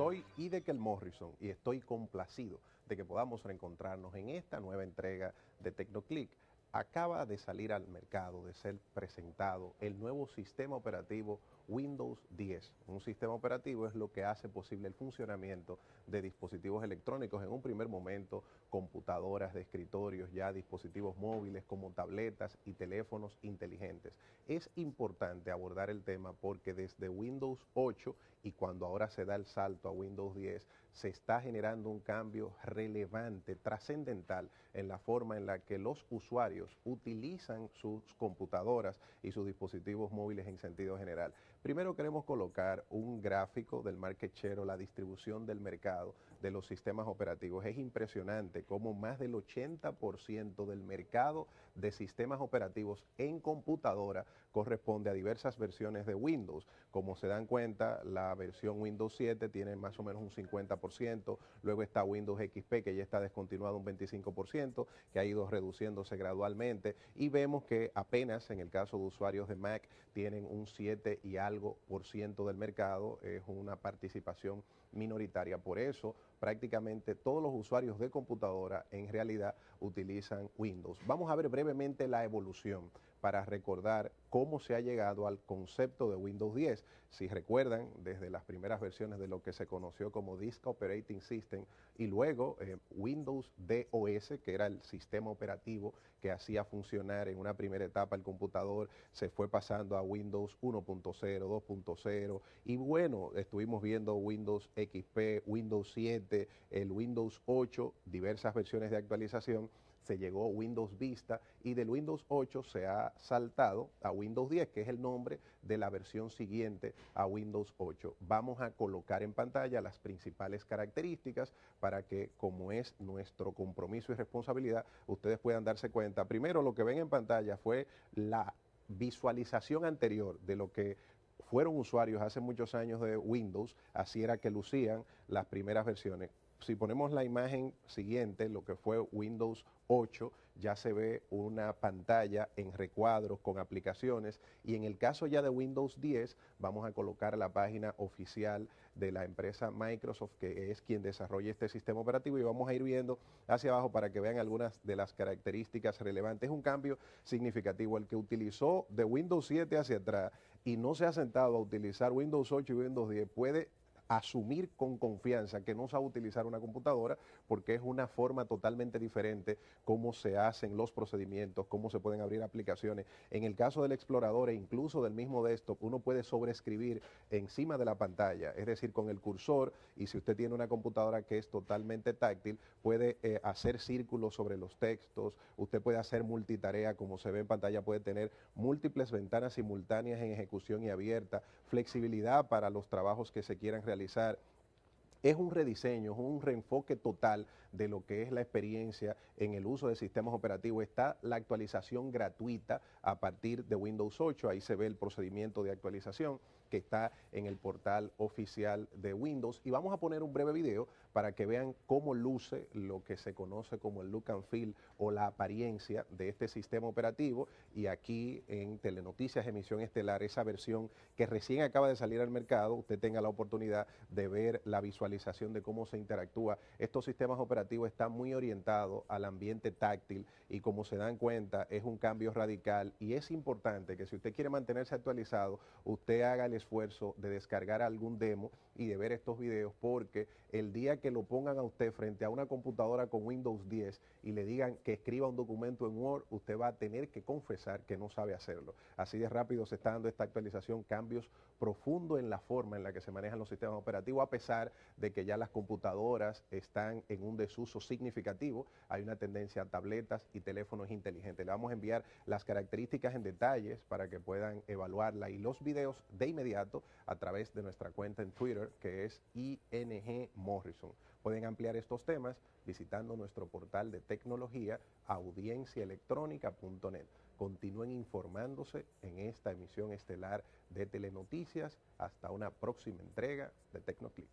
soy Idekel Morrison y estoy complacido de que podamos reencontrarnos en esta nueva entrega de TecnoClick. Acaba de salir al mercado, de ser presentado el nuevo sistema operativo Windows 10. Un sistema operativo es lo que hace posible el funcionamiento de dispositivos electrónicos en un primer momento, computadoras de escritorios, ya dispositivos móviles como tabletas y teléfonos inteligentes. Es importante abordar el tema porque desde Windows 8 y cuando ahora se da el salto a Windows 10, se está generando un cambio relevante, trascendental en la forma en la que los usuarios utilizan sus computadoras y sus dispositivos móviles en sentido general. Primero queremos colocar un gráfico del market share o la distribución del mercado de los sistemas operativos. Es impresionante cómo más del 80% del mercado de sistemas operativos en computadora corresponde a diversas versiones de Windows. Como se dan cuenta, la versión Windows 7 tiene más o menos un 50%, luego está Windows XP que ya está descontinuado un 25%, que ha ido reduciéndose gradualmente y vemos que apenas en el caso de usuarios de Mac tienen un 7 y algo algo por ciento del mercado, es una participación minoritaria. Por eso prácticamente todos los usuarios de computadora en realidad utilizan Windows. Vamos a ver brevemente la evolución para recordar cómo se ha llegado al concepto de Windows 10. Si recuerdan, desde las primeras versiones de lo que se conoció como Disk Operating System y luego eh, Windows DOS, que era el sistema operativo que hacía funcionar en una primera etapa el computador, se fue pasando a Windows 1.0, 2.0 y bueno, estuvimos viendo Windows XP, Windows 7, el Windows 8, diversas versiones de actualización se llegó Windows Vista y del Windows 8 se ha saltado a Windows 10, que es el nombre de la versión siguiente a Windows 8. Vamos a colocar en pantalla las principales características para que, como es nuestro compromiso y responsabilidad, ustedes puedan darse cuenta. Primero, lo que ven en pantalla fue la visualización anterior de lo que fueron usuarios hace muchos años de Windows, así era que lucían las primeras versiones si ponemos la imagen siguiente, lo que fue Windows 8, ya se ve una pantalla en recuadros con aplicaciones y en el caso ya de Windows 10 vamos a colocar la página oficial de la empresa Microsoft que es quien desarrolla este sistema operativo y vamos a ir viendo hacia abajo para que vean algunas de las características relevantes. Es un cambio significativo el que utilizó de Windows 7 hacia atrás y no se ha sentado a utilizar Windows 8 y Windows 10 puede asumir con confianza que no sabe utilizar una computadora porque es una forma totalmente diferente cómo se hacen los procedimientos, cómo se pueden abrir aplicaciones. En el caso del explorador e incluso del mismo desktop, uno puede sobreescribir encima de la pantalla, es decir, con el cursor y si usted tiene una computadora que es totalmente táctil, puede eh, hacer círculos sobre los textos, usted puede hacer multitarea como se ve en pantalla, puede tener múltiples ventanas simultáneas en ejecución y abierta, flexibilidad para los trabajos que se quieran realizar said. es un rediseño, es un reenfoque total de lo que es la experiencia en el uso de sistemas operativos. Está la actualización gratuita a partir de Windows 8, ahí se ve el procedimiento de actualización que está en el portal oficial de Windows. Y vamos a poner un breve video para que vean cómo luce lo que se conoce como el look and feel o la apariencia de este sistema operativo. Y aquí en Telenoticias Emisión Estelar, esa versión que recién acaba de salir al mercado, usted tenga la oportunidad de ver la visualización de cómo se interactúa. Estos sistemas operativos están muy orientados al ambiente táctil y como se dan cuenta es un cambio radical y es importante que si usted quiere mantenerse actualizado, usted haga el esfuerzo de descargar algún demo y de ver estos videos, porque el día que lo pongan a usted frente a una computadora con Windows 10 y le digan que escriba un documento en Word, usted va a tener que confesar que no sabe hacerlo. Así de rápido se está dando esta actualización, cambios profundos en la forma en la que se manejan los sistemas operativos, a pesar de que ya las computadoras están en un desuso significativo. Hay una tendencia a tabletas y teléfonos inteligentes. Le vamos a enviar las características en detalles para que puedan evaluarla y los videos de inmediato a través de nuestra cuenta en Twitter que es ING Morrison. Pueden ampliar estos temas visitando nuestro portal de tecnología audienciaelectrónica.net. Continúen informándose en esta emisión estelar de Telenoticias. Hasta una próxima entrega de TecnoClick.